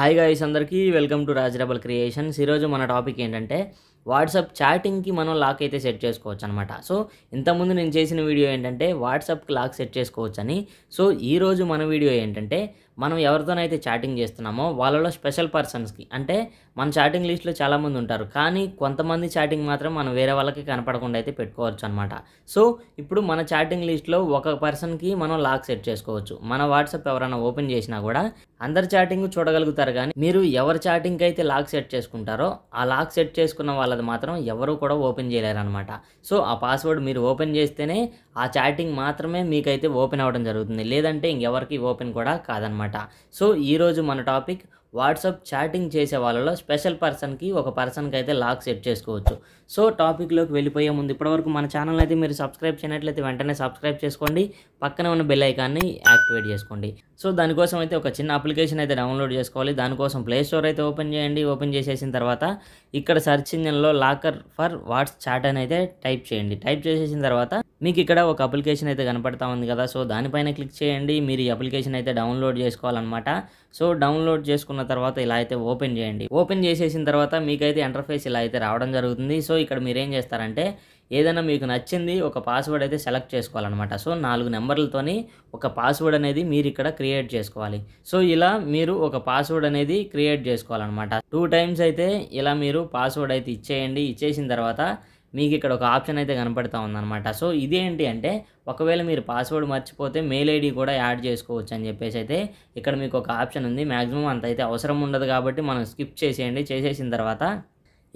hi guys అందరికీ welcome to Raj creations ఈరోజు మన టాపిక్ ఏంటంటే వాట్సాప్ చాటింగ్కి మనం లాక్ అయితే సెట్ చేసుకోవచ్చు అనమాట సో ఇంతకుముందు నేను చేసిన వీడియో ఏంటంటే వాట్సాప్కి లాక్ సెట్ చేసుకోవచ్చు అని సో ఈరోజు మన వీడియో ఏంటంటే మనం ఎవరితోనైతే చాటింగ్ చేస్తున్నామో వాళ్ళలో స్పెషల్ పర్సన్స్కి అంటే మన చాటింగ్ లిస్ట్లో చాలామంది ఉంటారు కానీ కొంతమంది చాటింగ్ మాత్రం మనం వేరే వాళ్ళకి కనపడకుండా అయితే పెట్టుకోవచ్చు అనమాట సో ఇప్పుడు మన చాటింగ్ లిస్ట్లో ఒక పర్సన్కి మనం లాక్ సెట్ చేసుకోవచ్చు మన వాట్సాప్ ఎవరైనా ఓపెన్ చేసినా కూడా అందరి చాటింగ్ చూడగలుగుతారు కానీ మీరు ఎవరి చాటింగ్కి అయితే లాక్ సెట్ చేసుకుంటారో ఆ లాక్ సెట్ చేసుకున్న వాళ్ళ అది మాత్రం ఎవరు కూడా ఓపెన్ చేయలేరనమాట సో ఆ పాస్వర్డ్ మీరు ఓపెన్ చేస్తేనే ఆ చాటింగ్ మాత్రమే మీకైతే ఓపెన్ అవ్వడం జరుగుతుంది లేదంటే ఇంకెవరికి ఓపెన్ కూడా కాదనమాట సో ఈరోజు మన టాపిక్ వాట్సాప్ చాటింగ్ చేసే వాళ్ళలో స్పెషల్ పర్సన్కి ఒక పర్సన్కి అయితే లాక్ సెట్ చేసుకోవచ్చు సో టాపిక్లోకి వెళ్ళిపోయే ముందు ఇప్పటివరకు మన ఛానల్ అయితే మీరు సబ్స్క్రైబ్ చేయనట్లయితే వెంటనే సబ్స్క్రైబ్ చేసుకోండి పక్కన ఉన్న బెల్ ఐకాన్ని యాక్టివేట్ చేసుకోండి సో దానికోసం అయితే ఒక చిన్న అప్లికేషన్ అయితే డౌన్లోడ్ చేసుకోవాలి దానికోసం ప్లే స్టోర్ అయితే ఓపెన్ చేయండి ఓపెన్ చేసేసిన తర్వాత ఇక్కడ సెర్చ్ ఇంజిన్లో లాకర్ ఫర్ వాట్స్ చాట్ అని అయితే టైప్ చేయండి టైప్ చేసేసిన తర్వాత మీకు ఇక్కడ ఒక అప్లికేషన్ అయితే కనపడతా ఉంది కదా సో దానిపైన క్లిక్ చేయండి మీరు ఈ అప్లికేషన్ అయితే డౌన్లోడ్ చేసుకోవాలన్నమాట సో డౌన్లోడ్ చేసుకున్న తర్వాత ఇలా అయితే ఓపెన్ చేయండి ఓపెన్ చేసేసిన తర్వాత మీకైతే ఇంటర్ఫేస్ ఇలా అయితే రావడం జరుగుతుంది సో ఇక్కడ మీరు ఏం చేస్తారంటే ఏదైనా మీకు నచ్చింది ఒక పాస్వర్డ్ అయితే సెలెక్ట్ చేసుకోవాలన్నమాట సో నాలుగు నెంబర్లతోని ఒక పాస్వర్డ్ అనేది మీరు ఇక్కడ క్రియేట్ చేసుకోవాలి సో ఇలా మీరు ఒక పాస్వర్డ్ అనేది క్రియేట్ చేసుకోవాలన్నమాట టూ టైమ్స్ అయితే ఇలా మీరు పాస్వర్డ్ అయితే ఇచ్చేయండి ఇచ్చేసిన తర్వాత మీకు ఇక్కడ ఒక ఆప్షన్ అయితే కనపడతా ఉందన్నమాట సో ఇదేంటి అంటే ఒకవేళ మీరు పాస్వర్డ్ మర్చిపోతే మెయిల్ ఐడి కూడా యాడ్ చేసుకోవచ్చు అని చెప్పేసి అయితే ఇక్కడ మీకు ఒక ఆప్షన్ ఉంది మ్యాక్సిమం అంత అయితే అవసరం ఉండదు కాబట్టి మనం స్కిప్ చేసేయండి చేసేసిన తర్వాత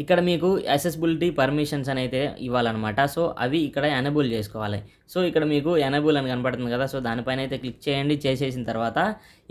ఇక్కడ మీకు యాక్సెసిబిలిటీ పర్మిషన్స్ అని అయితే ఇవ్వాలన్నమాట సో అవి ఇక్కడ ఎనబుల్ చేసుకోవాలి సో ఇక్కడ మీకు ఎనబుల్ అని కనపడుతుంది కదా సో దానిపైన అయితే క్లిక్ చేయండి చేసేసిన తర్వాత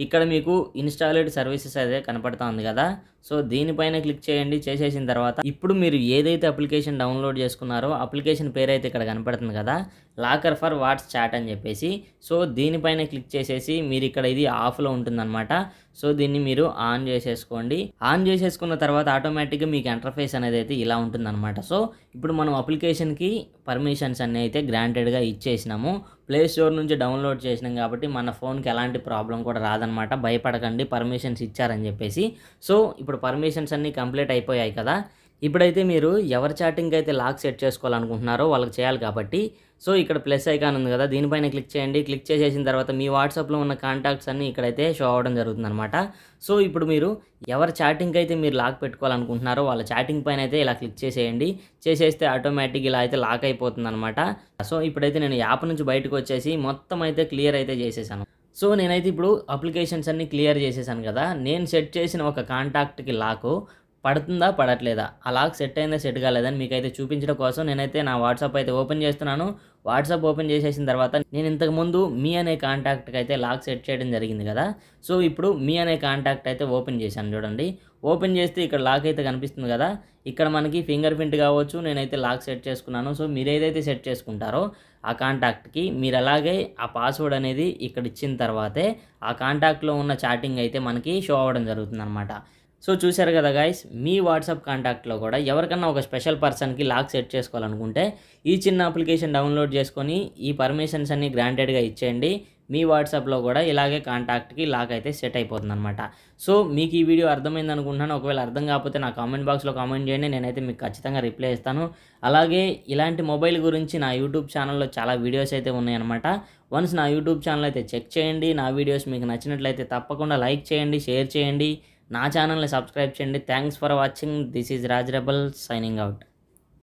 ఇక్కడ మీకు ఇన్స్టాలేడ్ సర్వీసెస్ అయితే కనపడుతూ ఉంది కదా సో దీనిపైన క్లిక్ చేయండి చేసేసిన తర్వాత ఇప్పుడు మీరు ఏదైతే అప్లికేషన్ డౌన్లోడ్ చేసుకున్నారో అప్లికేషన్ పేరు అయితే ఇక్కడ కనపడుతుంది కదా లాకర్ ఫర్ వాట్స్ చాట్ అని చెప్పేసి సో దీనిపైన క్లిక్ చేసేసి మీరు ఇక్కడ ఇది ఆఫ్లో ఉంటుందన్నమాట సో దీన్ని మీరు ఆన్ చేసేసుకోండి ఆన్ చేసేసుకున్న తర్వాత ఆటోమేటిక్గా మీకు ఎంటర్ఫేస్ అనేది అయితే ఇలా ఉంటుందన్నమాట సో ఇప్పుడు మనం అప్లికేషన్కి పర్మిషన్స్ అన్నీ అయితే గ్రాంటెడ్గా ఇచ్చేసినాము ప్లే స్టోర్ నుంచి డౌన్లోడ్ చేసినాం కాబట్టి మన ఫోన్కి ఎలాంటి ప్రాబ్లం కూడా రాదనమాట భయపడకండి పర్మిషన్స్ ఇచ్చారని చెప్పేసి సో ఇప్పుడు పర్మిషన్స్ అన్నీ కంప్లీట్ అయిపోయాయి కదా ఇప్పుడైతే మీరు ఎవరి చాటింగ్ అయితే లాక్ సెట్ చేసుకోవాలనుకుంటున్నారో వాళ్ళకి చేయాలి కాబట్టి సో ఇక్కడ ప్లస్ ఐకాన్ ఉంది కదా దీనిపైన క్లిక్ చేయండి క్లిక్ చేసేసిన తర్వాత మీ వాట్సాప్లో ఉన్న కాంటాక్ట్స్ అన్నీ ఇక్కడైతే షో అవ్వడం జరుగుతుందనమాట సో ఇప్పుడు మీరు ఎవరి చాటింగ్ అయితే మీరు లాక్ పెట్టుకోవాలనుకుంటున్నారో వాళ్ళ చాటింగ్ పైన అయితే ఇలా క్లిక్ చేసేయండి చేసేస్తే ఆటోమేటిక్ ఇలా అయితే లాక్ అయిపోతుంది అనమాట సో ఇప్పుడైతే నేను యాప్ నుంచి బయటకు వచ్చేసి మొత్తం అయితే క్లియర్ అయితే చేసేసాను సో నేనైతే ఇప్పుడు అప్లికేషన్స్ అన్నీ క్లియర్ చేసేసాను కదా నేను సెట్ చేసిన ఒక కాంటాక్ట్కి లాకు పడుతుందా పడట్లేదా అలా సెట్ అయిందా సెట్ కాలేదని మీకు అయితే చూపించడం కోసం నేనైతే నా వాట్సాప్ అయితే ఓపెన్ చేస్తున్నాను వాట్సాప్ ఓపెన్ చేసేసిన తర్వాత నేను ఇంతకుముందు మీ అనే కాంటాక్ట్కి అయితే లాక్ సెట్ చేయడం జరిగింది కదా సో ఇప్పుడు మీ అనే కాంటాక్ట్ అయితే ఓపెన్ చేశాను చూడండి ఓపెన్ చేస్తే ఇక్కడ లాక్ అయితే కనిపిస్తుంది కదా ఇక్కడ మనకి ఫింగర్ ప్రింట్ కావచ్చు నేనైతే లాక్ సెట్ చేసుకున్నాను సో మీరు ఏదైతే సెట్ చేసుకుంటారో ఆ కాంటాక్ట్కి మీరు అలాగే ఆ పాస్వర్డ్ అనేది ఇక్కడ ఇచ్చిన తర్వాతే ఆ కాంటాక్ట్లో ఉన్న చాటింగ్ అయితే మనకి షో అవ్వడం జరుగుతుంది అనమాట సో చూశారు కదా గాయస్ మీ వాట్సాప్ కాంటాక్ట్లో కూడా ఎవరికన్నా ఒక స్పెషల్ పర్సన్కి లాక్ సెట్ చేసుకోవాలనుకుంటే ఈ చిన్న అప్లికేషన్ డౌన్లోడ్ చేసుకొని ఈ పర్మిషన్స్ అన్ని గ్రాంటెడ్గా ఇచ్చేయండి మీ వాట్సాప్లో కూడా ఇలాగే కాంటాక్ట్కి లాక్ అయితే సెట్ అయిపోతుంది అనమాట సో మీకు ఈ వీడియో అర్థమైంది అనుకుంటున్నాను ఒకవేళ అర్థం కాకపోతే నా కామెంట్ బాక్స్లో కామెంట్ చేయండి నేనైతే మీకు ఖచ్చితంగా రిప్లై ఇస్తాను అలాగే ఇలాంటి మొబైల్ గురించి నా యూట్యూబ్ ఛానల్లో చాలా వీడియోస్ అయితే ఉన్నాయన్నమాట వన్స్ నా యూట్యూబ్ ఛానల్ అయితే చెక్ చేయండి నా వీడియోస్ మీకు నచ్చినట్లయితే తప్పకుండా లైక్ చేయండి షేర్ చేయండి నా ఛానల్ని సబ్స్క్రైబ్ చేయండి thanks for watching this is Raj rebel signing out